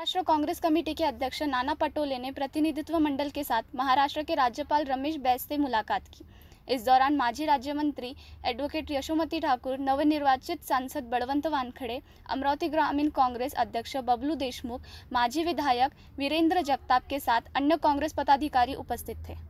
Maharashtra Congress committee के अध्यक्ष नाना पटोले ने प्रतिनिधित्व मंडल के साथ महाराष्ट्र के राज्यपाल रमेश बैस से मुलाकात की इस दौरान माजी राज्य मंत्री एडवोकेट यशोमती ठाकुर नवनिर्वाचित सांसद बड़वंत वानखडे अमरावती ग्रामीण कांग्रेस अध्यक्ष बबलू देशमुख माजी विधायक वीरेंद्र जगताप के साथ अन्य कांग्रेस पदाधिकारी उपस्थित थे